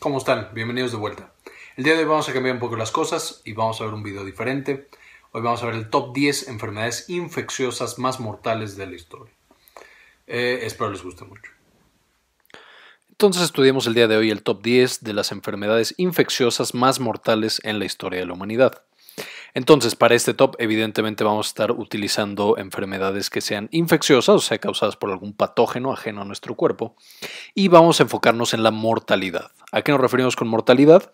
¿Cómo están? Bienvenidos de vuelta. El día de hoy vamos a cambiar un poco las cosas y vamos a ver un video diferente. Hoy vamos a ver el top 10 enfermedades infecciosas más mortales de la historia. Eh, espero les guste mucho. Entonces estudiamos el día de hoy el top 10 de las enfermedades infecciosas más mortales en la historia de la humanidad. Entonces, para este top, evidentemente vamos a estar utilizando enfermedades que sean infecciosas, o sea, causadas por algún patógeno ajeno a nuestro cuerpo, y vamos a enfocarnos en la mortalidad. ¿A qué nos referimos con mortalidad?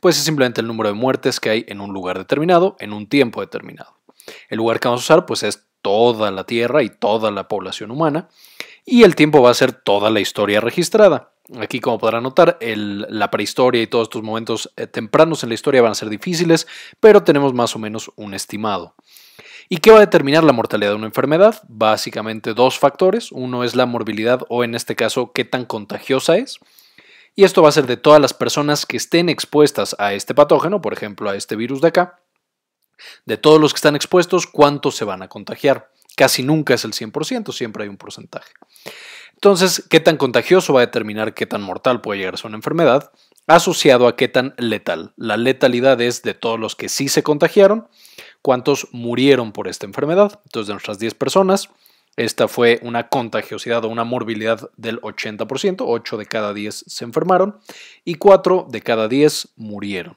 Pues es simplemente el número de muertes que hay en un lugar determinado, en un tiempo determinado. El lugar que vamos a usar pues es toda la Tierra y toda la población humana, y el tiempo va a ser toda la historia registrada. Aquí, como podrán notar, la prehistoria y todos estos momentos eh, tempranos en la historia van a ser difíciles, pero tenemos más o menos un estimado. ¿Y qué va a determinar la mortalidad de una enfermedad? Básicamente dos factores. Uno es la morbilidad o en este caso qué tan contagiosa es. Y esto va a ser de todas las personas que estén expuestas a este patógeno, por ejemplo, a este virus de acá. De todos los que están expuestos, ¿cuántos se van a contagiar? Casi nunca es el 100%, siempre hay un porcentaje. Entonces, qué tan contagioso va a determinar qué tan mortal puede llegar a ser una enfermedad, asociado a qué tan letal. La letalidad es de todos los que sí se contagiaron, cuántos murieron por esta enfermedad. Entonces, de nuestras 10 personas, esta fue una contagiosidad o una morbilidad del 80%, 8 de cada 10 se enfermaron y 4 de cada 10 murieron.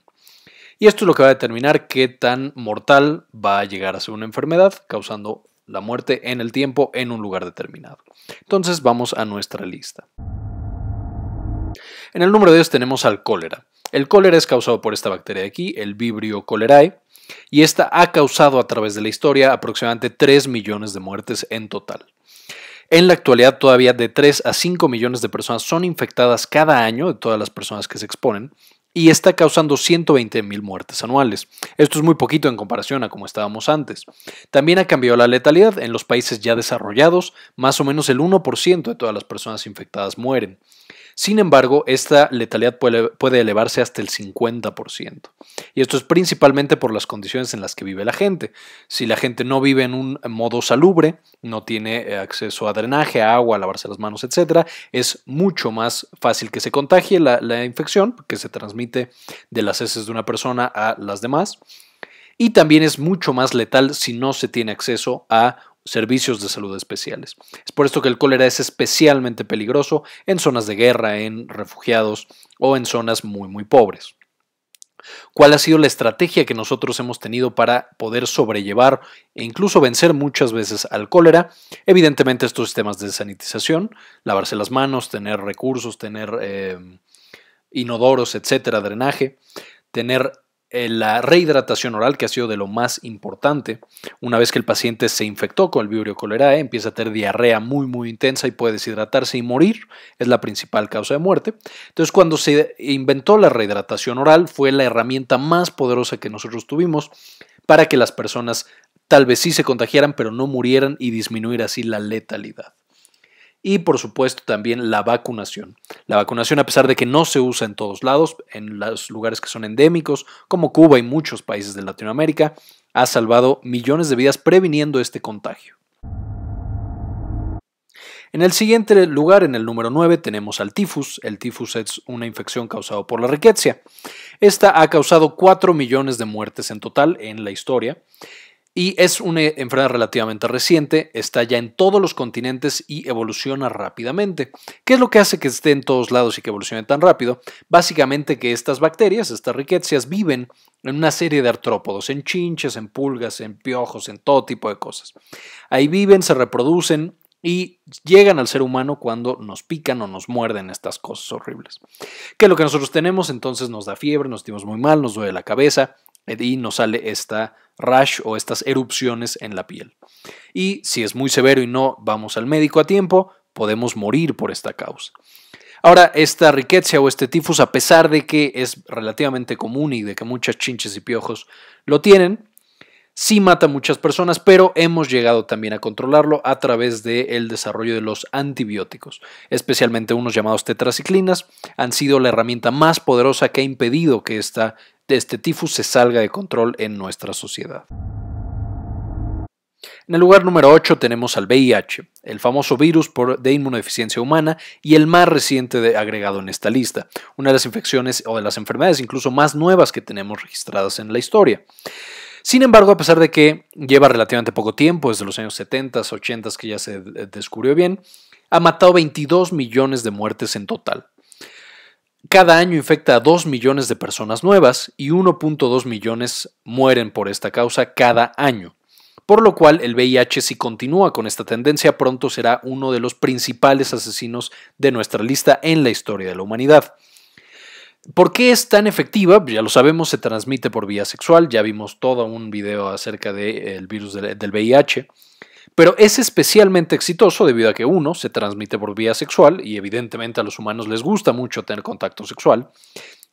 Y esto es lo que va a determinar qué tan mortal va a llegar a ser una enfermedad, causando la muerte en el tiempo en un lugar determinado. Entonces vamos a nuestra lista. En el número 10 tenemos al cólera. El cólera es causado por esta bacteria de aquí, el Vibrio cholerae, y esta ha causado a través de la historia aproximadamente 3 millones de muertes en total. En la actualidad todavía de 3 a 5 millones de personas son infectadas cada año, de todas las personas que se exponen, y está causando 120.000 muertes anuales. Esto es muy poquito en comparación a como estábamos antes. También ha cambiado la letalidad. En los países ya desarrollados, más o menos el 1% de todas las personas infectadas mueren. Sin embargo, esta letalidad puede elevarse hasta el 50%. Y esto es principalmente por las condiciones en las que vive la gente. Si la gente no vive en un modo salubre, no tiene eh, acceso a drenaje, a agua, a lavarse las manos, etc., es mucho más fácil que se contagie la, la infección, que se transmite de las heces de una persona a las demás. Y también es mucho más letal si no se tiene acceso a servicios de salud especiales. Es por esto que el cólera es especialmente peligroso en zonas de guerra, en refugiados o en zonas muy muy pobres. ¿Cuál ha sido la estrategia que nosotros hemos tenido para poder sobrellevar e incluso vencer muchas veces al cólera? Evidentemente estos sistemas de sanitización, lavarse las manos, tener recursos, tener eh, inodoros, etcétera, drenaje, tener eh, la rehidratación oral, que ha sido de lo más importante. Una vez que el paciente se infectó con el Vibrio cholerae, empieza a tener diarrea muy, muy intensa y puede deshidratarse y morir. Es la principal causa de muerte. Entonces, cuando se inventó la rehidratación oral, fue la herramienta más poderosa que nosotros tuvimos para que las personas tal vez sí se contagiaran, pero no murieran y disminuir así la letalidad y por supuesto también la vacunación. La vacunación a pesar de que no se usa en todos lados, en los lugares que son endémicos como Cuba y muchos países de Latinoamérica, ha salvado millones de vidas previniendo este contagio. En el siguiente lugar, en el número 9, tenemos al tifus. El tifus es una infección causada por la riqueza. Esta ha causado 4 millones de muertes en total en la historia y es una enfermedad relativamente reciente, está ya en todos los continentes y evoluciona rápidamente. ¿Qué es lo que hace que esté en todos lados y que evolucione tan rápido? Básicamente que estas bacterias, estas riquezas viven en una serie de artrópodos, en chinches, en pulgas, en piojos, en todo tipo de cosas. Ahí viven, se reproducen y llegan al ser humano cuando nos pican o nos muerden estas cosas horribles. Que lo que nosotros tenemos entonces nos da fiebre, nos sentimos muy mal, nos duele la cabeza, eh, y nos sale esta rash o estas erupciones en la piel. Y si es muy severo y no vamos al médico a tiempo, podemos morir por esta causa. Ahora, esta riqueza o este tifus, a pesar de que es relativamente común y de que muchas chinches y piojos lo tienen, sí mata a muchas personas, pero hemos llegado también a controlarlo a través del desarrollo de los antibióticos, especialmente unos llamados tetraciclinas, han sido la herramienta más poderosa que ha impedido que esta de este tifus se salga de control en nuestra sociedad. En el lugar número 8 tenemos al VIH, el famoso virus de inmunodeficiencia humana y el más reciente agregado en esta lista, una de las infecciones o de las enfermedades incluso más nuevas que tenemos registradas en la historia. Sin embargo, a pesar de que lleva relativamente poco tiempo, desde los años 70, 80 que ya se eh, descubrió bien, ha matado 22 millones de muertes en total, cada año infecta a 2 millones de personas nuevas y 1.2 millones mueren por esta causa cada año. Por lo cual el VIH si continúa con esta tendencia pronto será uno de los principales asesinos de nuestra lista en la historia de la humanidad. ¿Por qué es tan efectiva? Pues ya lo sabemos, se transmite por vía sexual, ya vimos todo un video acerca del eh, virus del VIH pero es especialmente exitoso debido a que uno se transmite por vía sexual y evidentemente a los humanos les gusta mucho tener contacto sexual.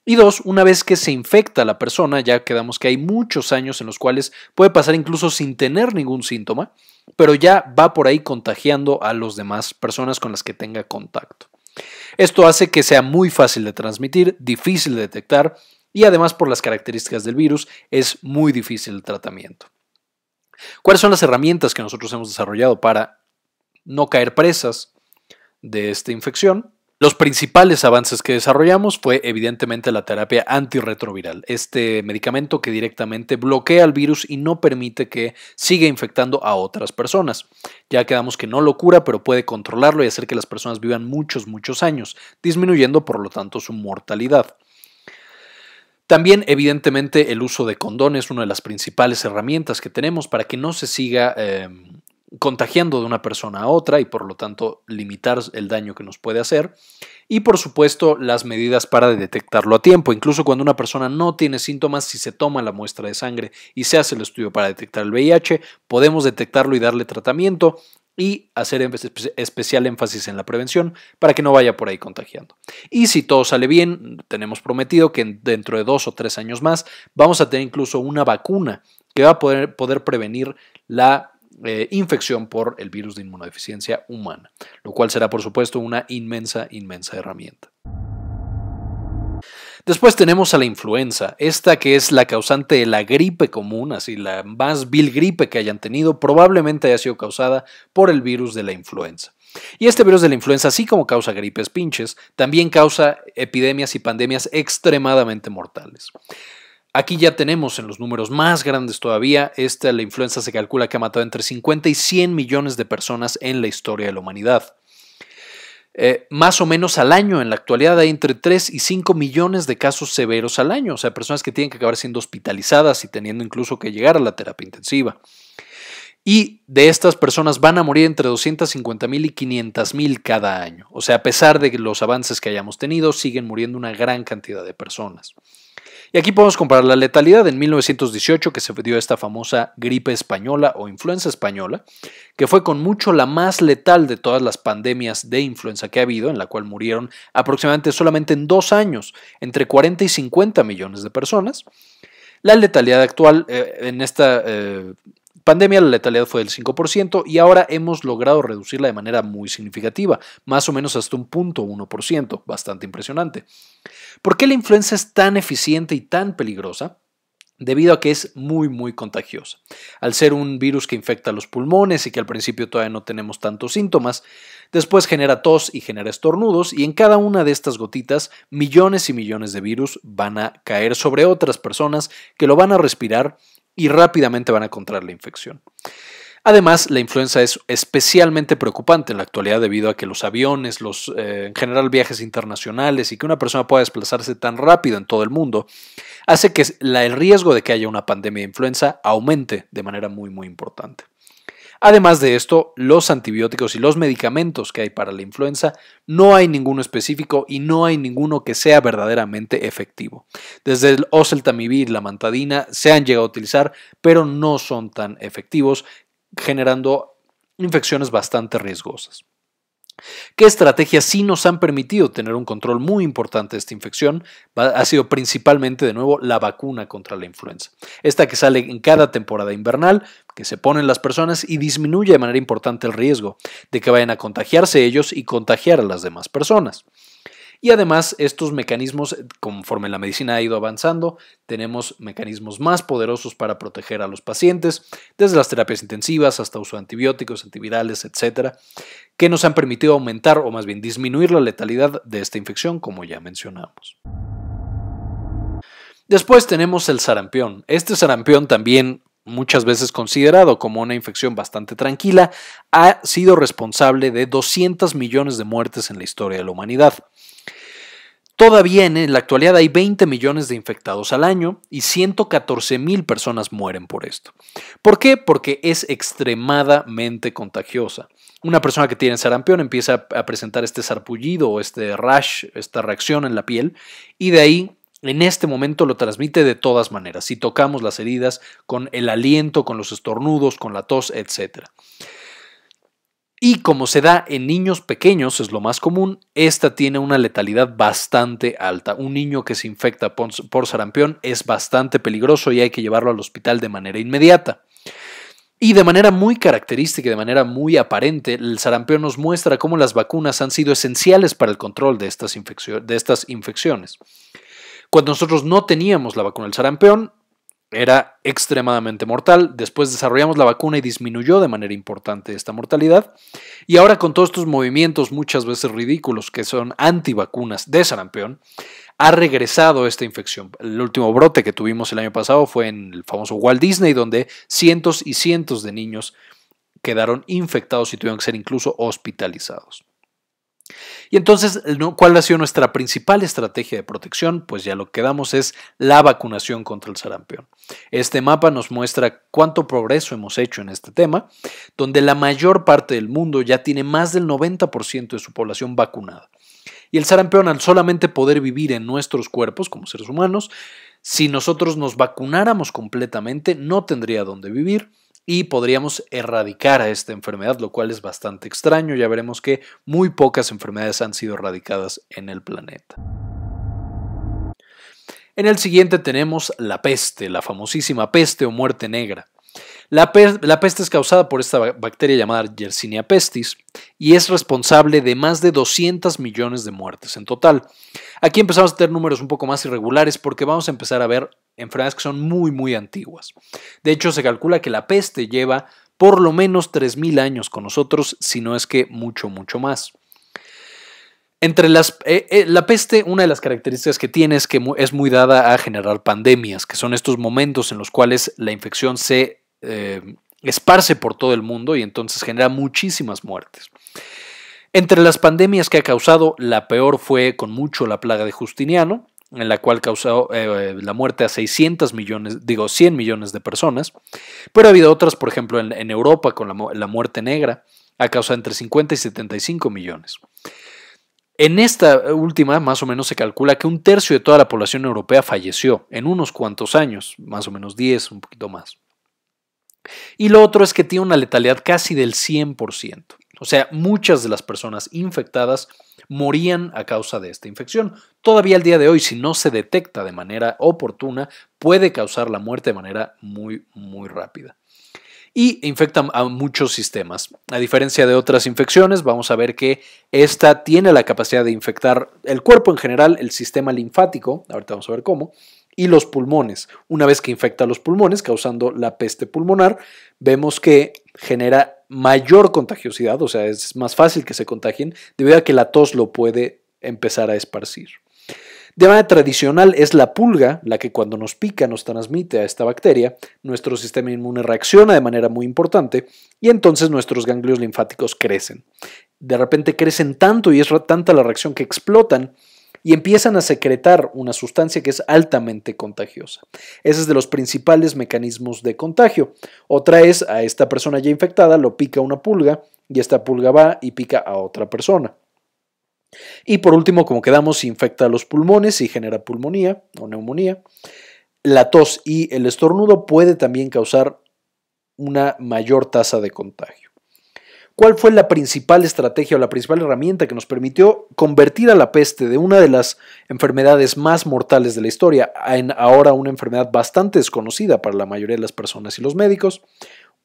Y dos, una vez que se infecta la persona, ya quedamos que hay muchos años en los cuales puede pasar incluso sin tener ningún síntoma, pero ya va por ahí contagiando a las demás personas con las que tenga contacto. Esto hace que sea muy fácil de transmitir, difícil de detectar y además por las características del virus es muy difícil el tratamiento. ¿Cuáles son las herramientas que nosotros hemos desarrollado para no caer presas de esta infección? Los principales avances que desarrollamos fue evidentemente la terapia antirretroviral, este medicamento que directamente bloquea el virus y no permite que siga infectando a otras personas. Ya quedamos que no lo cura, pero puede controlarlo y hacer que las personas vivan muchos, muchos años, disminuyendo por lo tanto su mortalidad. También, evidentemente, el uso de condón es una de las principales herramientas que tenemos para que no se siga em, contagiando de una persona a otra y por lo tanto limitar el daño que nos puede hacer. Y por supuesto las medidas para detectarlo a tiempo. Incluso cuando una persona no tiene síntomas, si se toma la muestra de sangre y se hace el estudio para detectar el VIH, podemos detectarlo y darle tratamiento y hacer especial énfasis en la prevención para que no vaya por ahí contagiando. Y si todo sale bien, tenemos prometido que dentro de dos o tres años más vamos a tener incluso una vacuna que va a poder, prevenir la eh, infección por el virus de inmunodeficiencia humana, lo cual será por supuesto una inmensa, inmensa herramienta. Después tenemos a la influenza, esta que es la causante de la gripe común, así la más vil gripe que hayan tenido, probablemente haya sido causada por el virus de la influenza. Y este virus de la influenza, así como causa gripes pinches, también causa epidemias y pandemias extremadamente mortales. Aquí ya tenemos en los números más grandes todavía, esta la influenza se calcula que ha matado entre 50 y 100 millones de personas en la historia de la humanidad. Eh, más o menos al año. En la actualidad hay entre 3 y 5 millones de casos severos al año, o sea, personas que tienen que acabar siendo hospitalizadas y teniendo incluso que llegar a la terapia intensiva. Y de estas personas van a morir entre 250 mil y 500 mil cada año. O sea, a pesar de los avances que hayamos tenido, siguen muriendo una gran cantidad de personas. Y aquí podemos comparar la letalidad en 1918 que se dio esta famosa gripe española o influenza española, que fue con mucho la más letal de todas las pandemias de influenza que ha habido, en la cual murieron aproximadamente solamente en dos años entre 40 y 50 millones de personas. La letalidad actual eh, en esta... Eh, pandemia la letalidad fue del 5% y ahora hemos logrado reducirla de manera muy significativa, más o menos hasta un punto bastante impresionante. ¿Por qué la influenza es tan eficiente y tan peligrosa? debido a que es muy muy contagiosa. Al ser un virus que infecta los pulmones y que al principio todavía no tenemos tantos síntomas, después genera tos y genera estornudos y en cada una de estas gotitas millones y millones de virus van a caer sobre otras personas que lo van a respirar y rápidamente van a encontrar la infección. Además, la influenza es especialmente preocupante en la actualidad debido a que los aviones, los eh, en general viajes internacionales y que una persona pueda desplazarse tan rápido en todo el mundo, hace que el riesgo de que haya una pandemia de influenza aumente de manera muy muy importante. Además de esto, los antibióticos y los medicamentos que hay para la influenza, no hay ninguno específico y no hay ninguno que sea verdaderamente efectivo. Desde el oseltamivir la mantadina se han llegado a utilizar, pero no son tan efectivos, generando infecciones bastante riesgosas. ¿Qué estrategias sí nos han permitido tener un control muy importante de esta infección? Ha sido principalmente, de nuevo, la vacuna contra la influenza. Esta que sale en cada temporada invernal, que se ponen las personas y disminuye de manera importante el riesgo de que vayan a contagiarse ellos y contagiar a las demás personas. Y además estos mecanismos, eh, conforme la medicina ha ido avanzando, tenemos mecanismos más poderosos para proteger a los pacientes, desde las terapias intensivas hasta uso de antibióticos, antivirales, etcétera, que nos han permitido aumentar o más bien disminuir la letalidad de esta infección, como ya mencionamos. Después tenemos el sarampión. Este sarampión también muchas veces considerado como una infección bastante tranquila, ha sido responsable de 200 millones de muertes en la historia de la humanidad. Todavía en la actualidad hay 20 millones de infectados al año y 114 mil personas mueren por esto. ¿Por qué? Porque es extremadamente contagiosa. Una persona que tiene sarampión empieza a presentar este sarpullido o este rash, esta reacción en la piel, y de ahí en este momento lo transmite de todas maneras, si tocamos las heridas con el aliento, con los estornudos, con la tos, etc. Y como se da en niños pequeños, es lo más común, esta tiene una letalidad bastante alta. Un niño que se infecta por sarampión es bastante peligroso y hay que llevarlo al hospital de manera inmediata. Y de manera muy característica y de manera muy aparente, el sarampión nos muestra cómo las vacunas han sido esenciales para el control de estas, de estas infecciones. Cuando nosotros no teníamos la vacuna del sarampión, era extremadamente mortal. Después desarrollamos la vacuna y disminuyó de manera importante esta mortalidad. Y ahora con todos estos movimientos muchas veces ridículos que son antivacunas de sarampión, ha regresado esta infección. El último brote que tuvimos el año pasado fue en el famoso Walt Disney, donde cientos y cientos de niños quedaron infectados y tuvieron que ser incluso hospitalizados. Y entonces, ¿cuál ha sido nuestra principal estrategia de protección? Pues ya lo que damos es la vacunación contra el sarampión. Este mapa nos muestra cuánto progreso hemos hecho en este tema, donde la mayor parte del mundo ya tiene más del 90% de su población vacunada. Y el sarampión, al solamente poder vivir en nuestros cuerpos como seres humanos, si nosotros nos vacunáramos completamente, no tendría dónde vivir y podríamos erradicar a esta enfermedad, lo cual es bastante extraño. Ya veremos que muy pocas enfermedades han sido erradicadas en el planeta. En el siguiente tenemos la peste, la famosísima peste o muerte negra. La, peste es causada por esta bacteria llamada Yersinia pestis y es responsable de más de 200 millones de muertes en total. Aquí empezamos a tener números un poco más irregulares porque vamos a empezar a ver enfermedades que son muy, muy antiguas. De hecho, se calcula que la peste lleva por lo menos 3.000 años con nosotros, si no es que mucho, mucho más. Entre las, eh, eh, la peste, una de las características que tiene es que es muy dada a generar pandemias, que son estos momentos en los cuales la infección se eh, esparce por todo el mundo y entonces genera muchísimas muertes. Entre las pandemias que ha causado, la peor fue con mucho la plaga de Justiniano, en la cual causó eh, la muerte a 600 millones, digo 100 millones de personas, pero ha habido otras, por ejemplo, en, Europa con la, muerte negra, ha causado entre 50 y 75 millones. En esta última, más o menos, se calcula que un tercio de toda la población europea falleció en unos cuantos años, más o menos 10, un poquito más. Y lo otro es que tiene una letalidad casi del 100%. O sea, muchas de las personas infectadas morían a causa de esta infección. Todavía al día de hoy, si no se detecta de manera oportuna, puede causar la muerte de manera muy, muy rápida. Y infecta a muchos sistemas. A diferencia de otras infecciones, vamos a ver que esta tiene la capacidad de infectar el cuerpo en general, el sistema linfático, ahorita vamos a ver cómo, y los pulmones. Una vez que infecta los pulmones, causando la peste pulmonar, vemos que genera mayor contagiosidad, o sea, es más fácil que se contagien debido a que la tos lo puede empezar a esparcir. De manera tradicional es la pulga la que cuando nos pica nos transmite a esta bacteria, nuestro sistema inmune reacciona de manera muy importante y entonces nuestros ganglios linfáticos crecen. De repente crecen tanto y es tanta la reacción que explotan y empiezan a secretar una sustancia que es altamente contagiosa. Ese es de los principales mecanismos de contagio. Otra es a esta persona ya infectada lo pica una pulga y esta pulga va y pica a otra persona. Y por último, como quedamos, infecta los pulmones y genera pulmonía o neumonía. La tos y el estornudo puede también causar una mayor tasa de contagio. ¿Cuál fue la principal estrategia o la principal herramienta que nos permitió convertir a la peste de una de las enfermedades más mortales de la historia en ahora una enfermedad bastante desconocida para la mayoría de las personas y los médicos?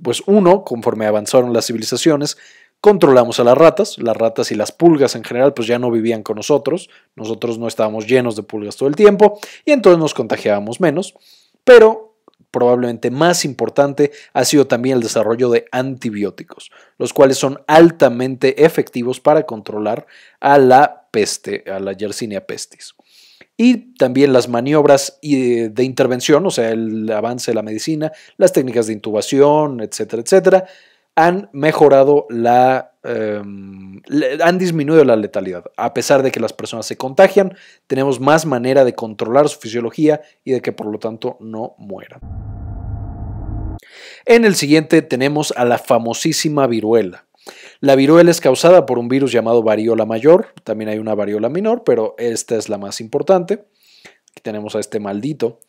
Pues uno, conforme avanzaron las civilizaciones, controlamos a las ratas, las ratas y las pulgas en general pues ya no vivían con nosotros, nosotros no estábamos llenos de pulgas todo el tiempo y entonces nos contagiábamos menos, pero probablemente más importante ha sido también el desarrollo de antibióticos, los cuales son altamente efectivos para controlar a la peste, a la Yersinia pestis. Y también las maniobras eh, de intervención, o sea, el avance de la medicina, las técnicas de intubación, etcétera, etcétera, han mejorado la Em, han disminuido la letalidad. A pesar de que las personas se contagian, tenemos más manera de controlar su fisiología y de que por lo tanto no mueran. En el siguiente tenemos a la famosísima viruela. La viruela es causada por un virus llamado variola mayor, también hay una variola menor, pero esta es la más importante tenemos a este maldito.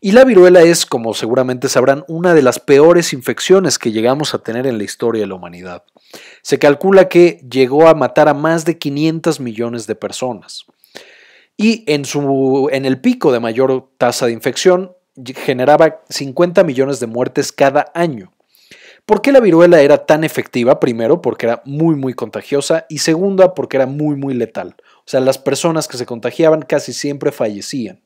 Y la viruela es, como seguramente sabrán, una de las peores infecciones que llegamos a tener en la historia de la humanidad. Se calcula que llegó a matar a más de 500 millones de personas. Y en, su, en el pico de mayor tasa de infección generaba 50 millones de muertes cada año. ¿Por qué la viruela era tan efectiva? Primero, porque era muy, muy contagiosa y segunda, porque era muy, muy letal. O sea, las personas que se contagiaban casi siempre fallecían.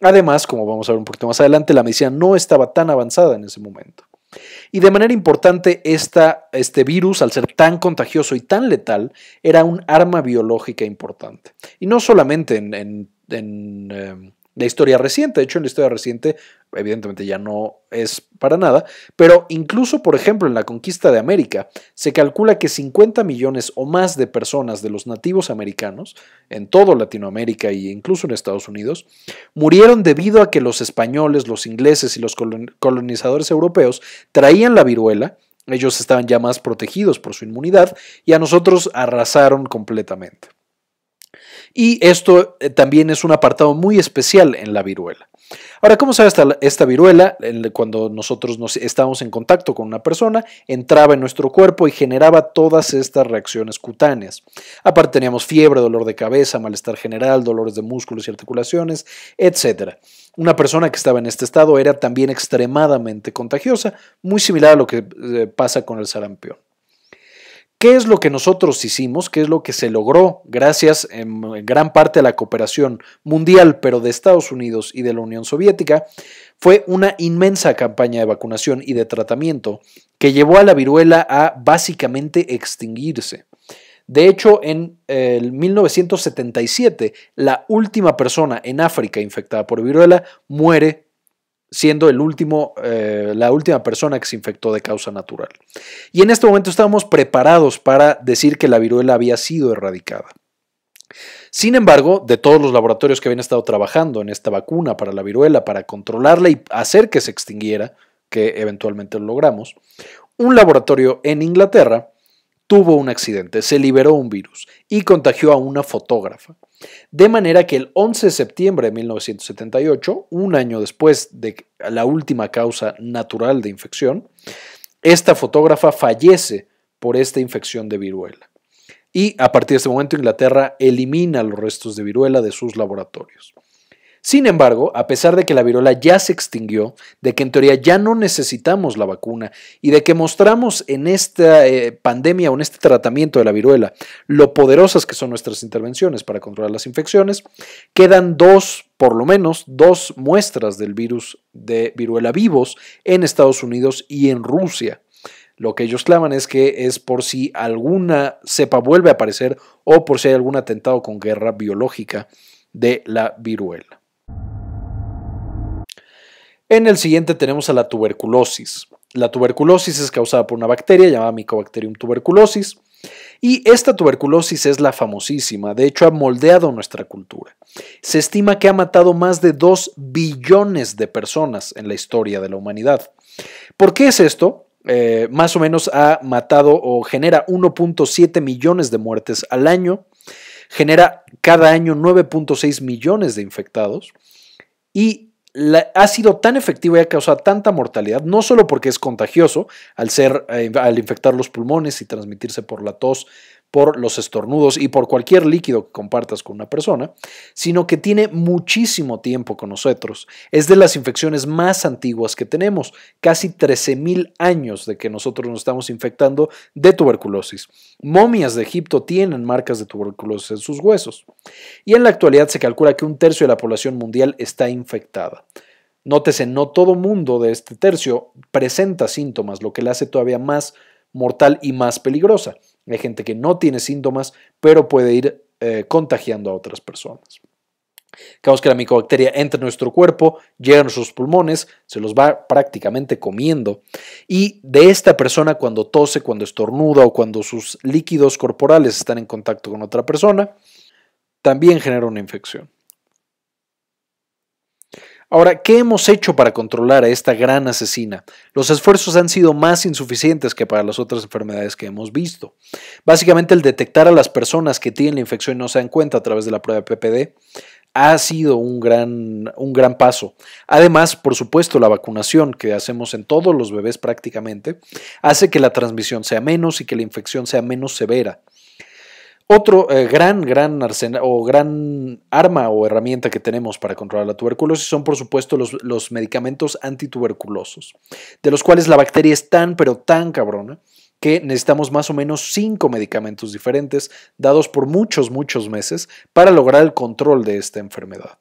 Además, como vamos a ver un poquito más adelante, la medicina no estaba tan avanzada en ese momento. Y de manera importante, este virus, al ser tan contagioso y tan letal, era un arma biológica importante. Y no solamente en, em, la historia reciente. De hecho, en la historia reciente, evidentemente ya no es para nada, pero incluso, por ejemplo, en la conquista de América, se calcula que 50 millones o más de personas de los nativos americanos, en todo Latinoamérica e incluso en Estados Unidos, murieron debido a que los españoles, los ingleses y los colonizadores europeos traían la viruela. Ellos estaban ya más protegidos por su inmunidad y a nosotros arrasaron completamente. Y esto eh, también es un apartado muy especial en la viruela. Ahora, ¿cómo sabe esta, esta viruela? Cuando nosotros nos, estábamos en contacto con una persona, entraba en nuestro cuerpo y generaba todas estas reacciones cutáneas. Aparte teníamos fiebre, dolor de cabeza, malestar general, dolores de músculos y articulaciones, etc. Una persona que estaba en este estado era también extremadamente contagiosa, muy similar a lo que eh, pasa con el sarampión. ¿Qué es lo que nosotros hicimos? ¿Qué es lo que se logró gracias en gran parte a la cooperación mundial, pero de Estados Unidos y de la Unión Soviética? Fue una inmensa campaña de vacunación y de tratamiento que llevó a la viruela a básicamente extinguirse. De hecho, en el 1977, la última persona en África infectada por viruela muere siendo el último, eh, la última persona que se infectó de causa natural. Y en este momento estábamos preparados para decir que la viruela había sido erradicada. Sin embargo, de todos los laboratorios que habían estado trabajando en esta vacuna para la viruela, para controlarla y hacer que se extinguiera, que eventualmente lo logramos, un laboratorio en Inglaterra tuvo un accidente, se liberó un virus y contagió a una fotógrafa. De manera que el 11 de septiembre de 1978, un año después de la última causa natural de infección, esta fotógrafa fallece por esta infección de viruela. Y a partir de ese momento Inglaterra elimina los restos de viruela de sus laboratorios. Sin embargo, a pesar de que la viruela ya se extinguió, de que en teoría ya no necesitamos la vacuna y de que mostramos en esta eh, pandemia o en este tratamiento de la viruela lo poderosas que son nuestras intervenciones para controlar las infecciones, quedan dos, por lo menos, dos muestras del virus de viruela vivos en Estados Unidos y en Rusia. Lo que ellos claman es que es por si alguna cepa vuelve a aparecer o por si hay algún atentado con guerra biológica de la viruela. En el siguiente tenemos a la tuberculosis. La tuberculosis es causada por una bacteria llamada Mycobacterium tuberculosis. Y esta tuberculosis es la famosísima, de hecho ha moldeado nuestra cultura. Se estima que ha matado más de 2 billones de personas en la historia de la humanidad. ¿Por qué es esto? Eh, más o menos ha matado o genera 1.7 millones de muertes al año, genera cada año 9.6 millones de infectados y ha sido tan efectivo y ha causado tanta mortalidad, no solo porque es contagioso al, ser, eh, al infectar los pulmones y transmitirse por la tos, por los estornudos y por cualquier líquido que compartas con una persona, sino que tiene muchísimo tiempo con nosotros. Es de las infecciones más antiguas que tenemos, casi 13.000 años de que nosotros nos estamos infectando de tuberculosis. Momias de Egipto tienen marcas de tuberculosis en sus huesos. Y en la actualidad se calcula que un tercio de la población mundial está infectada. Nótese, no todo mundo de este tercio presenta síntomas, lo que la hace todavía más mortal y más peligrosa. Hay gente que no tiene síntomas, pero puede ir eh, contagiando a otras personas. Causa que la micobacteria entra en nuestro cuerpo, llega a nuestros pulmones, se los va prácticamente comiendo. Y de esta persona, cuando tose, cuando estornuda o cuando sus líquidos corporales están en contacto con otra persona, también genera una infección. Ahora, ¿qué hemos hecho para controlar a esta gran asesina? Los esfuerzos han sido más insuficientes que para las otras enfermedades que hemos visto. Básicamente, el detectar a las personas que tienen la infección y no se dan cuenta a través de la prueba PPD ha sido un gran, un gran paso. Además, por supuesto, la vacunación que hacemos en todos los bebés prácticamente hace que la transmisión sea menos y que la infección sea menos severa. Otro eh, gran, gran o gran arma o herramienta que tenemos para controlar la tuberculosis son, por supuesto, los, medicamentos antituberculosos, de los cuales la bacteria es tan, pero tan cabrona que necesitamos más o menos cinco medicamentos diferentes dados por muchos, muchos meses para lograr el control de esta enfermedad.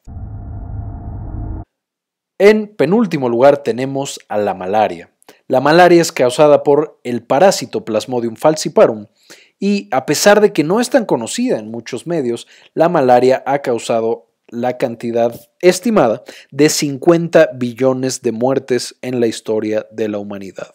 En penúltimo lugar tenemos a la malaria. La malaria es causada por el parásito Plasmodium falciparum y a pesar de que no es tan conocida en muchos medios, la malaria ha causado la cantidad estimada de 50 billones de muertes en la historia de la humanidad.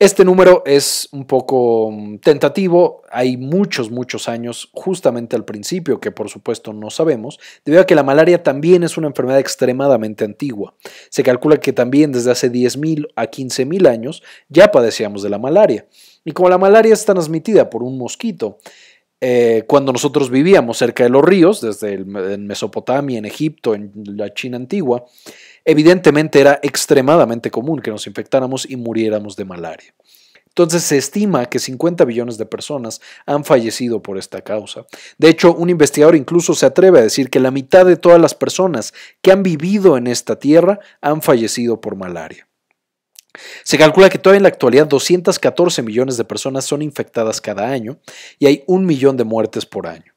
Este número es un poco mm, tentativo, hay muchos, muchos años justamente al principio que por supuesto no sabemos, debido a que la malaria también es una enfermedad extremadamente antigua. Se calcula que también desde hace 10.000 a 15.000 años ya padecíamos de la malaria. Y como la malaria está transmitida por un mosquito, eh, cuando nosotros vivíamos cerca de los ríos, desde en Mesopotamia, en Egipto, en la China antigua, evidentemente era extremadamente común que nos infectáramos y muriéramos de malaria. Entonces se estima que 50 billones de personas han fallecido por esta causa. De hecho, un investigador incluso se atreve a decir que la mitad de todas las personas que han vivido en esta tierra han fallecido por malaria. Se calcula que todavía en la actualidad 214 millones de personas son infectadas cada año y hay un millón de muertes por año.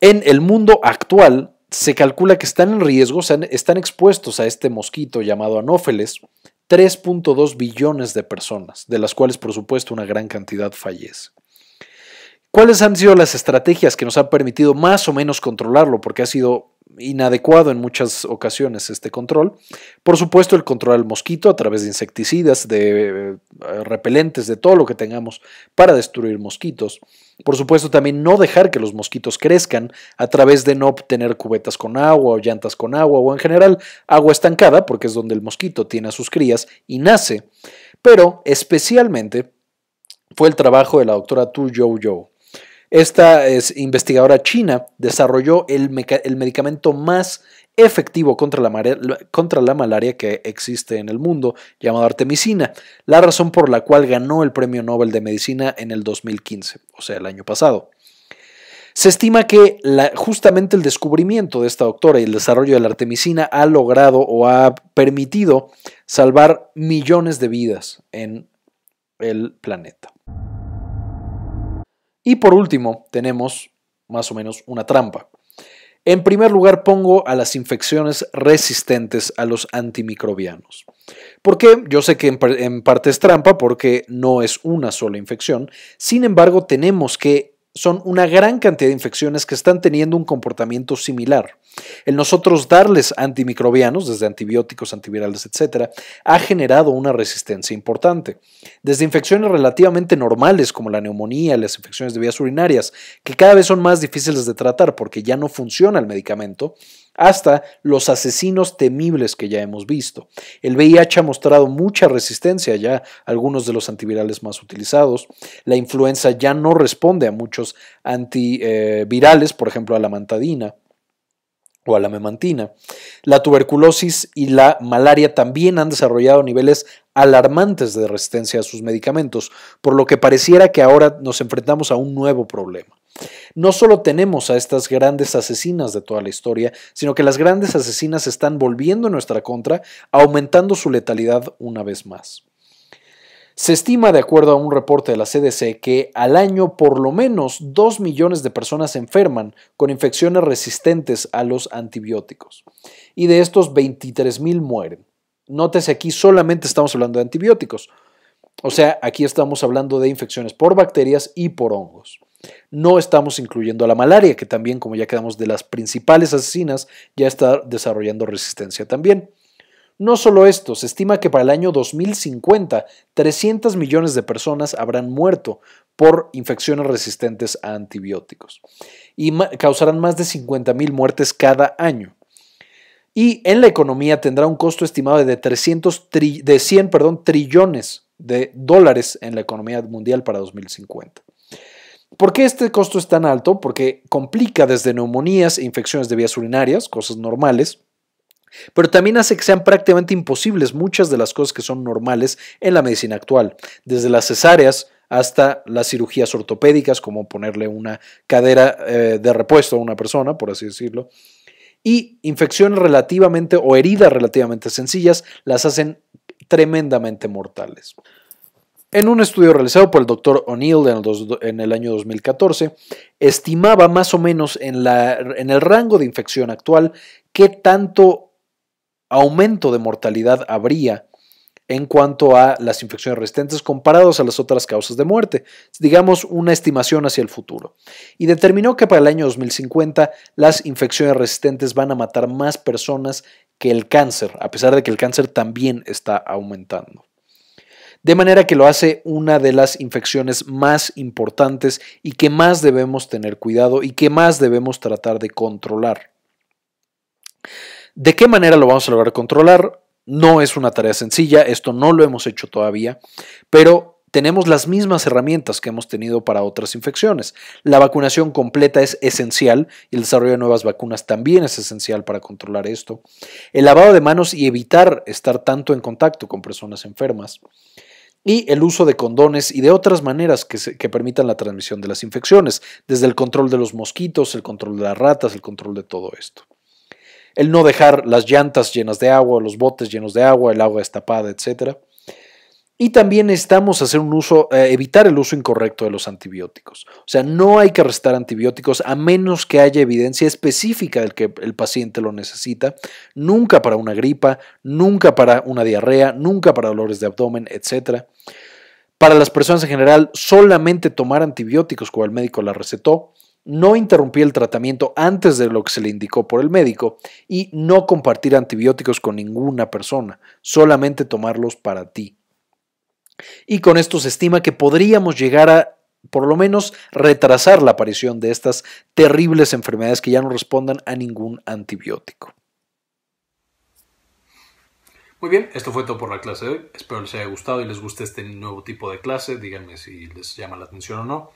En el mundo actual se calcula que están en riesgo, están expuestos a este mosquito llamado anófeles 3.2 billones de personas, de las cuales por supuesto una gran cantidad fallece. ¿Cuáles han sido las estrategias que nos han permitido más o menos controlarlo? Porque ha sido inadecuado en muchas ocasiones este control. Por supuesto, el control al mosquito a través de insecticidas, de eh, repelentes, de todo lo que tengamos para destruir mosquitos. Por supuesto, también no dejar que los mosquitos crezcan a través de no obtener cubetas con agua o llantas con agua o en general agua estancada, porque es donde el mosquito tiene a sus crías y nace. Pero especialmente fue el trabajo de la doctora Tu Jo. Esta investigadora china desarrolló el, medicamento más efectivo contra la, malaria que existe en el mundo, llamado artemisina, la razón por la cual ganó el Premio Nobel de Medicina en el 2015, o sea, el año pasado. Se estima que justamente el descubrimiento de esta doctora y el desarrollo de la artemisina ha logrado o ha permitido salvar millones de vidas en el planeta. Y por último, tenemos más o menos una trampa. En primer lugar, pongo a las infecciones resistentes a los antimicrobianos. ¿Por qué? Yo sé que en parte es trampa porque no es una sola infección. Sin embargo, tenemos que son una gran cantidad de infecciones que están teniendo un comportamiento similar. El nosotros darles antimicrobianos, desde antibióticos, antivirales, etcétera, ha generado una resistencia importante. Desde infecciones relativamente normales como la neumonía, las infecciones de vías urinarias, que cada vez son más difíciles de tratar porque ya no funciona el medicamento, hasta los asesinos temibles que ya hemos visto. El VIH ha mostrado mucha resistencia ya a algunos de los antivirales más utilizados. La influenza ya no responde a muchos antivirales, por ejemplo a la mantadina o a la memantina. La tuberculosis y la malaria también han desarrollado niveles alarmantes de resistencia a sus medicamentos, por lo que pareciera que ahora nos enfrentamos a un nuevo problema. No solo tenemos a estas grandes asesinas de toda la historia, sino que las grandes asesinas están volviendo en nuestra contra, aumentando su letalidad una vez más. Se estima, de acuerdo a un reporte de la CDC, que al año por lo menos 2 millones de personas se enferman con infecciones resistentes a los antibióticos, y de estos 23 mil mueren. Nótese aquí solamente estamos hablando de antibióticos, o sea, aquí estamos hablando de infecciones por bacterias y por hongos. No estamos incluyendo a la malaria, que también, como ya quedamos, de las principales asesinas, ya está desarrollando resistencia también. No solo esto, se estima que para el año 2050 300 millones de personas habrán muerto por infecciones resistentes a antibióticos y causarán más de 50 mil muertes cada año. Y en la economía tendrá un costo estimado de, 300 de 100 perdón, trillones de dólares en la economía mundial para 2050. ¿Por qué este costo es tan alto? Porque complica desde neumonías e infecciones de vías urinarias, cosas normales, pero también hace que sean prácticamente imposibles muchas de las cosas que son normales en la medicina actual, desde las cesáreas hasta las cirugías ortopédicas, como ponerle una cadera eh, de repuesto a una persona, por así decirlo, y infecciones relativamente o heridas relativamente sencillas las hacen tremendamente mortales. En un estudio realizado por el doctor O'Neill en el año 2014, estimaba más o menos en, el rango de infección actual qué tanto aumento de mortalidad habría en cuanto a las infecciones resistentes comparados a las otras causas de muerte, digamos una estimación hacia el futuro. Y determinó que para el año 2050 las infecciones resistentes van a matar más personas que el cáncer, a pesar de que el cáncer también está aumentando de manera que lo hace una de las infecciones más importantes y que más debemos tener cuidado y que más debemos tratar de controlar. ¿De qué manera lo vamos a lograr controlar? No es una tarea sencilla, esto no lo hemos hecho todavía, pero tenemos las mismas herramientas que hemos tenido para otras infecciones. La vacunación completa es esencial y el desarrollo de nuevas vacunas también es esencial para controlar esto. El lavado de manos y evitar estar tanto en contacto con personas enfermas y el uso de condones y de otras maneras que, permitan la transmisión de las infecciones, desde el control de los mosquitos, el control de las ratas, el control de todo esto. El no dejar las llantas llenas de agua, los botes llenos de agua, el agua destapada, etcétera. Y también necesitamos hacer un uso, eh, evitar el uso incorrecto de los antibióticos. O sea, no hay que restar antibióticos a menos que haya evidencia específica del que el paciente lo necesita. Nunca para una gripa, nunca para una diarrea, nunca para dolores de abdomen, etc. Para las personas en general, solamente tomar antibióticos cuando el médico la recetó, no interrumpir el tratamiento antes de lo que se le indicó por el médico y no compartir antibióticos con ninguna persona, solamente tomarlos para ti. Y con esto se estima que podríamos llegar a, por lo menos, retrasar la aparición de estas terribles enfermedades que ya no respondan a ningún antibiótico. Muy bien, esto fue todo por la clase de hoy. Espero les haya gustado y les guste este nuevo tipo de clase. Díganme si les llama la atención o no.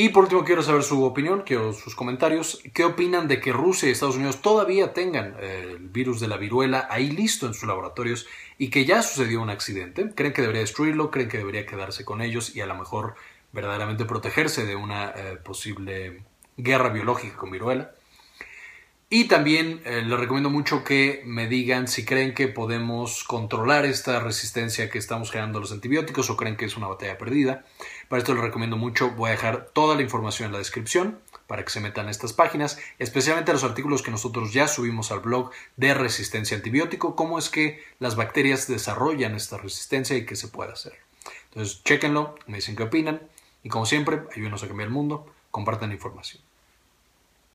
Y por último, quiero saber su opinión, quiero sus comentarios. ¿Qué opinan de que Rusia y Estados Unidos todavía tengan eh, el virus de la viruela ahí listo en sus laboratorios y que ya sucedió un accidente? ¿Creen que debería destruirlo? ¿Creen que debería quedarse con ellos y a lo mejor verdaderamente protegerse de una eh, posible guerra biológica con viruela? Y también eh, les recomiendo mucho que me digan si creen que podemos controlar esta resistencia que estamos generando los antibióticos o creen que es una batalla perdida. Para esto les recomiendo mucho, voy a dejar toda la información en la descripción para que se metan a estas páginas, especialmente los artículos que nosotros ya subimos al blog de resistencia antibiótico, cómo es que las bacterias desarrollan esta resistencia y qué se puede hacer. Entonces, chéquenlo, me dicen qué opinan y como siempre, ayúdenos a cambiar el mundo, compartan la información.